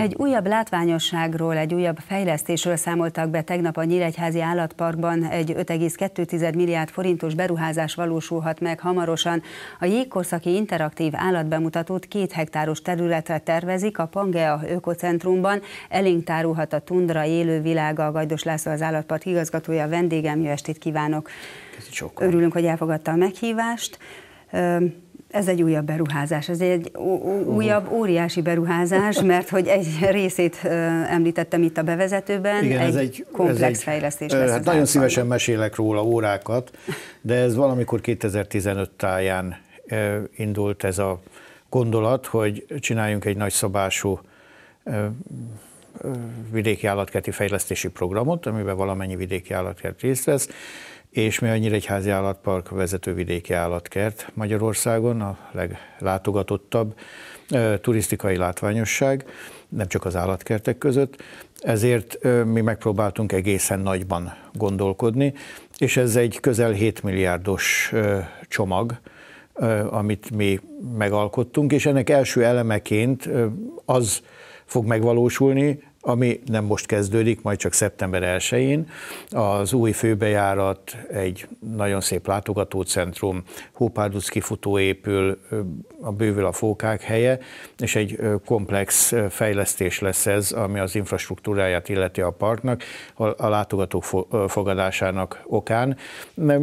Egy újabb látványosságról, egy újabb fejlesztésről számoltak be tegnap a Nyíregyházi Állatparkban. Egy 5,2 milliárd forintos beruházás valósulhat meg hamarosan. A jégkorszaki interaktív állatbemutatót két hektáros területre tervezik a Pangea Ökocentrumban. Elénk tárulhat a tundra élővilága. Gajdos László az állatpark igazgatója, vendégem, jó estét kívánok! Örülünk, hogy elfogadta a meghívást ez egy újabb beruházás, ez egy újabb, óriási beruházás, mert hogy egy részét említettem itt a bevezetőben, Igen, egy, ez egy komplex ez egy, fejlesztés lesz. Hát nagyon szívesen mesélek róla órákat, de ez valamikor 2015 táján indult ez a gondolat, hogy csináljunk egy nagyszabású vidéki állatkerti fejlesztési programot, amiben valamennyi vidéki állatkert részt vesz, és mi a Nyíregyházi Állatpark vezető vidéki állatkert Magyarországon, a leglátogatottabb turisztikai látványosság, nem csak az állatkertek között, ezért mi megpróbáltunk egészen nagyban gondolkodni, és ez egy közel 7 milliárdos csomag, amit mi megalkottunk, és ennek első elemeként az fog megvalósulni, ami nem most kezdődik, majd csak szeptember 1-én. Az új főbejárat egy nagyon szép látogatócentrum, Hópárduc kifutó épül, a bővül a fókák helye, és egy komplex fejlesztés lesz ez, ami az infrastruktúráját illeti a parknak, a látogatók fogadásának okán.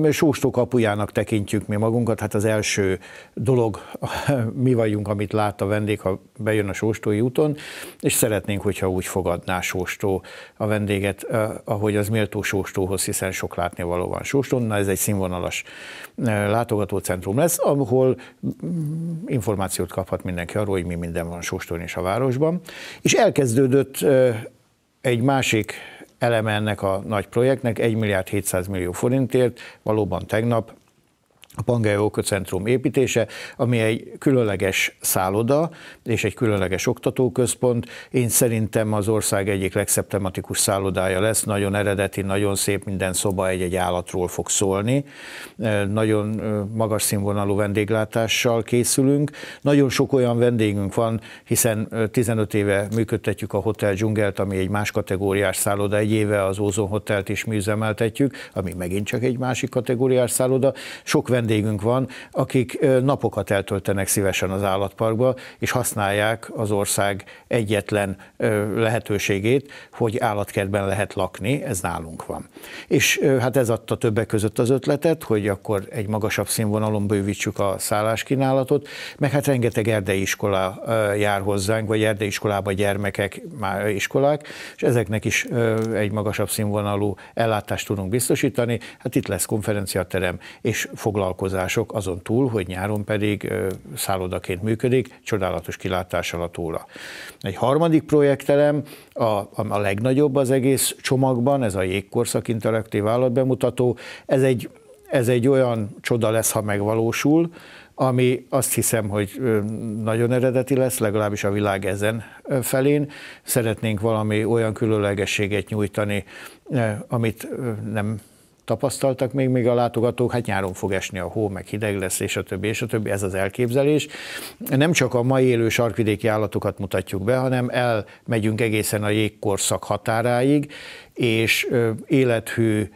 Sóstó kapujának tekintjük mi magunkat, hát az első dolog mi vagyunk, amit lát a vendég, ha bejön a Sóstói úton, és szeretnénk, hogyha úgy fog fogadná Sóstó a vendéget, ahogy az méltó Sóstóhoz, hiszen sok látnivaló van Na ez egy színvonalas látogatócentrum lesz, ahol mm, információt kaphat mindenki arról, hogy mi minden van Sóstón és a városban. És elkezdődött egy másik eleme ennek a nagy projektnek, 1 milliárd 700 millió forintért, valóban tegnap a Pangea Okocentrum építése, ami egy különleges szálloda és egy különleges oktatóközpont. Én szerintem az ország egyik legszebb tematikus szállodája lesz, nagyon eredeti, nagyon szép, minden szoba egy-egy állatról fog szólni. Nagyon magas színvonalú vendéglátással készülünk. Nagyon sok olyan vendégünk van, hiszen 15 éve működtetjük a Hotel Dzsungelt, ami egy más kategóriás szálloda, egy éve az Ozon Hotelt is műzemeltetjük, ami megint csak egy másik kategóriás szálloda. Sok vendég vendégünk van, akik napokat eltöltenek szívesen az állatparkba, és használják az ország egyetlen lehetőségét, hogy állatkertben lehet lakni, ez nálunk van. És hát ez adta többek között az ötletet, hogy akkor egy magasabb színvonalon bővítsük a szálláskínálatot, meg hát rengeteg erdei iskola jár hozzánk, vagy erdei iskolába gyermekek, már iskolák, és ezeknek is egy magasabb színvonalú ellátást tudunk biztosítani. Hát itt lesz konferenciaterem, és foglalkozás foglalkozások, azon túl, hogy nyáron pedig szállodaként működik, csodálatos kilátással a tóra. Egy harmadik projektelem, a, a legnagyobb az egész csomagban, ez a Jégkorszak interaktív állatbemutató, ez egy, ez egy olyan csoda lesz, ha megvalósul, ami azt hiszem, hogy nagyon eredeti lesz, legalábbis a világ ezen felén. Szeretnénk valami olyan különlegességet nyújtani, amit nem tapasztaltak még, még a látogatók, hát nyáron fog esni a hó, meg hideg lesz, és a többi, és a többi, ez az elképzelés. Nem csak a mai élő sarkvidéki állatokat mutatjuk be, hanem elmegyünk egészen a jégkorszak határáig, és élethű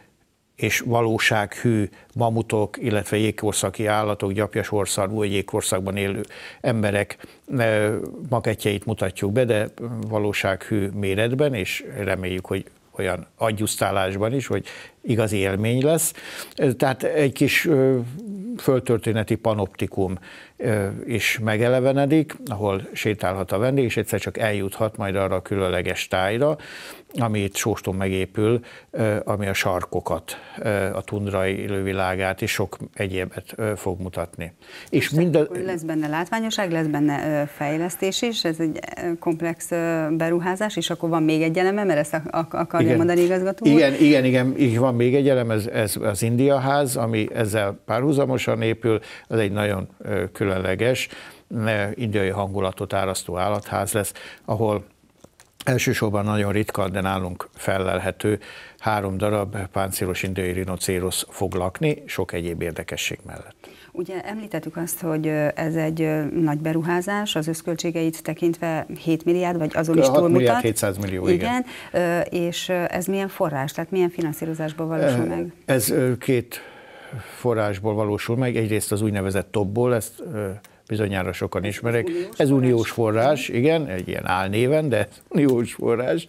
és valósághű mamutok, illetve jégkorszaki állatok, gyapjas ország, új jégkorszakban élő emberek maketjeit mutatjuk be, de valósághű méretben, és reméljük, hogy olyan agyusztálásban is, hogy igazi élmény lesz. Tehát egy kis Föltörténeti panoptikum is megelevenedik, ahol sétálhat a vendég, és egyszer csak eljuthat majd arra a különleges tájra, ami itt Sóston megépül, ami a sarkokat, a tundrai élővilágát és sok egyébet fog mutatni. És, és minden... Lesz benne látványosság, lesz benne fejlesztés is, ez egy komplex beruházás, és akkor van még egy eleme, mert ezt akarja igen. mondani igazgató igen, igen, igen, igen, van még egy elem, ez, ez az India ház, ami ezzel párhuzamosan gyorsan épül, az egy nagyon különleges indiai hangulatot árasztó állatház lesz, ahol Elsősorban nagyon ritka, de nálunk fellelhető három darab páncélos indiai rinocérosz fog lakni, sok egyéb érdekesség mellett. Ugye említettük azt, hogy ez egy nagy beruházás, az összköltségeit tekintve 7 milliárd, vagy azon is 6 milliárd 700 millió, igen. igen. És ez milyen forrás, tehát milyen finanszírozásban valósul meg? Ez két forrásból valósul meg, egyrészt az úgynevezett topból, ezt bizonyára sokan ismerik. Uniós ez uniós forrás, forrás, igen, egy ilyen álnéven, de uniós forrás.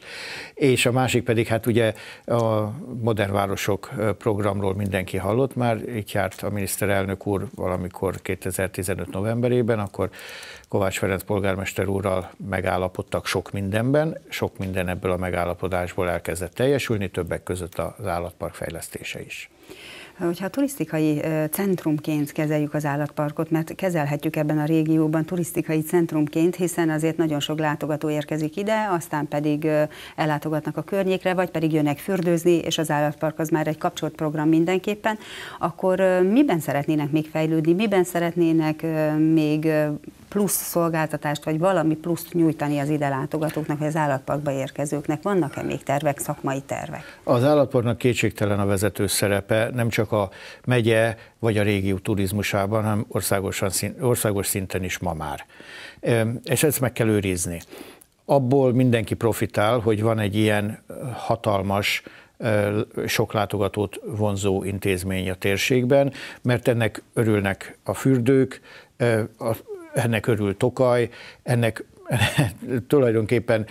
És a másik pedig, hát ugye a Modern Városok programról mindenki hallott már, itt járt a miniszterelnök úr valamikor 2015 novemberében, akkor Kovács Ferenc polgármester úrral megállapodtak sok mindenben, sok minden ebből a megállapodásból elkezdett teljesülni, többek között az állatpark fejlesztése is hogyha turisztikai centrumként kezeljük az állatparkot, mert kezelhetjük ebben a régióban turisztikai centrumként, hiszen azért nagyon sok látogató érkezik ide, aztán pedig ellátogatnak a környékre, vagy pedig jönnek fürdőzni, és az állatpark az már egy kapcsolt program mindenképpen, akkor miben szeretnének még fejlődni, miben szeretnének még plusz szolgáltatást, vagy valami pluszt nyújtani az ide látogatóknak, vagy az állatparkba érkezőknek? Vannak-e még tervek, szakmai tervek? Az állatparknak kétségtelen a vezető szerepe, nem csak a megye vagy a régió turizmusában, hanem országosan, országos szinten is ma már. És ezt meg kell őrizni. Abból mindenki profitál, hogy van egy ilyen hatalmas sok látogatót vonzó intézmény a térségben, mert ennek örülnek a fürdők, ennek örül Tokaj, ennek tulajdonképpen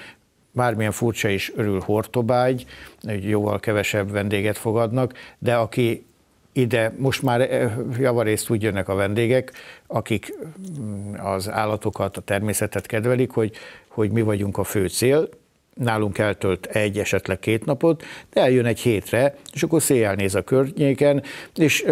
bármilyen furcsa is örül Hortobágy, hogy jóval kevesebb vendéget fogadnak, de aki ide most már eh, javarészt úgy jönnek a vendégek, akik mm, az állatokat, a természetet kedvelik, hogy, hogy mi vagyunk a fő cél, nálunk eltölt egy, esetleg két napot, de eljön egy hétre, és akkor széjjel néz a környéken, és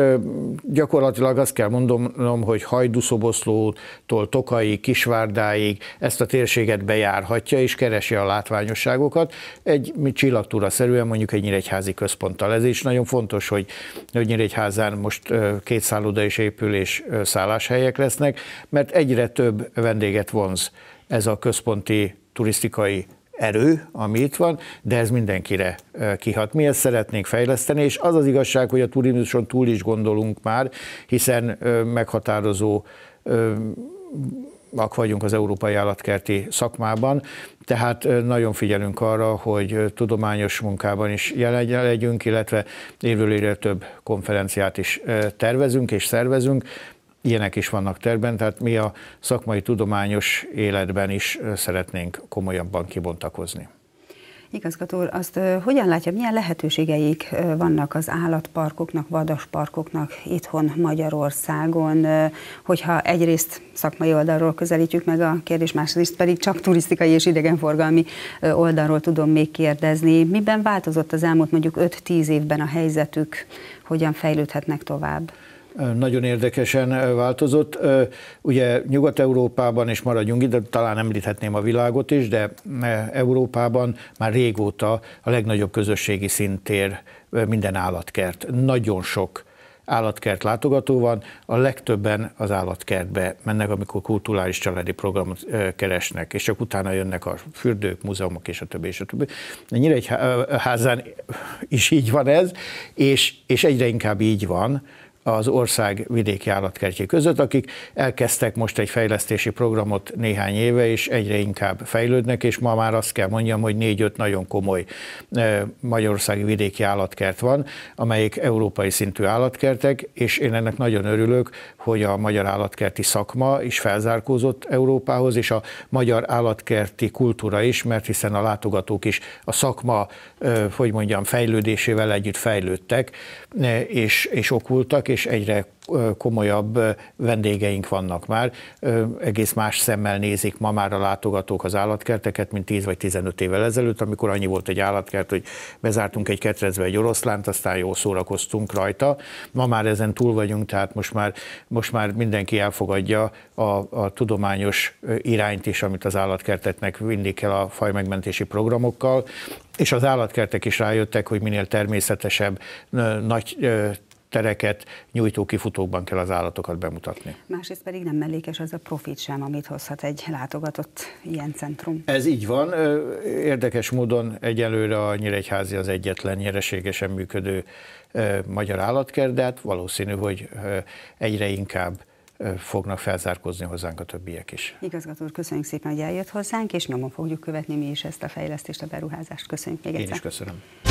gyakorlatilag azt kell mondanom, hogy Hajdúszoboszlótól Tokai, Kisvárdáig ezt a térséget bejárhatja, és keresi a látványosságokat, egy csillagtúra szerűen mondjuk egy nyíregyházi központtal. Ez is nagyon fontos, hogy, hogy Nyíregyházán most két szálloda is épül, és szálláshelyek lesznek, mert egyre több vendéget vonz ez a központi turisztikai erő, ami itt van, de ez mindenkire kihat. Mi ezt szeretnénk fejleszteni, és az az igazság, hogy a turizmuson túl is gondolunk már, hiszen meghatározó ak vagyunk az európai állatkerti szakmában, tehát nagyon figyelünk arra, hogy tudományos munkában is jelen legyünk, illetve évről több konferenciát is tervezünk és szervezünk, ilyenek is vannak terben, tehát mi a szakmai tudományos életben is szeretnénk komolyabban kibontakozni. Igazgató úr, azt hogyan látja, milyen lehetőségeik vannak az állatparkoknak, vadasparkoknak itthon Magyarországon, hogyha egyrészt szakmai oldalról közelítjük meg a kérdést, másrészt pedig csak turisztikai és idegenforgalmi oldalról tudom még kérdezni. Miben változott az elmúlt mondjuk 5-10 évben a helyzetük, hogyan fejlődhetnek tovább? nagyon érdekesen változott. Ugye Nyugat-Európában, és maradjunk ide, talán említhetném a világot is, de Európában már régóta a legnagyobb közösségi szintér minden állatkert. Nagyon sok állatkert látogató van, a legtöbben az állatkertbe mennek, amikor kulturális családi programot keresnek, és csak utána jönnek a fürdők, múzeumok, és a többi, és a többi. házán is így van ez, és, és egyre inkább így van, az ország vidéki állatkertjé között, akik elkezdtek most egy fejlesztési programot néhány éve, és egyre inkább fejlődnek, és ma már azt kell mondjam, hogy négy-öt nagyon komoly magyarországi vidéki állatkert van, amelyik európai szintű állatkertek, és én ennek nagyon örülök, hogy a magyar állatkerti szakma is felzárkózott Európához, és a magyar állatkerti kultúra is, mert hiszen a látogatók is a szakma, hogy mondjam, fejlődésével együtt fejlődtek, és, és okultak, és egyre komolyabb vendégeink vannak már. Egész más szemmel nézik ma már a látogatók az állatkerteket, mint 10 vagy 15 évvel ezelőtt, amikor annyi volt egy állatkert, hogy bezártunk egy ketrezbe egy oroszlánt, aztán jól szórakoztunk rajta. Ma már ezen túl vagyunk, tehát most már, most már mindenki elfogadja a, a tudományos irányt is, amit az állatkerteknek vinni kell a fajmegmentési programokkal, és az állatkertek is rájöttek, hogy minél természetesebb, nagy tereket nyújtó kifutókban kell az állatokat bemutatni. Másrészt pedig nem mellékes az a profit sem, amit hozhat egy látogatott ilyen centrum. Ez így van. Érdekes módon egyelőre a Nyíregyházi az egyetlen nyereségesen működő magyar állatkert, de hát valószínű, hogy egyre inkább fognak felzárkozni hozzánk a többiek is. Igazgató úr, köszönjük szépen, hogy eljött hozzánk, és nyomon fogjuk követni mi is ezt a fejlesztést, a beruházást. Köszönjük még egyszer. Én is köszönöm.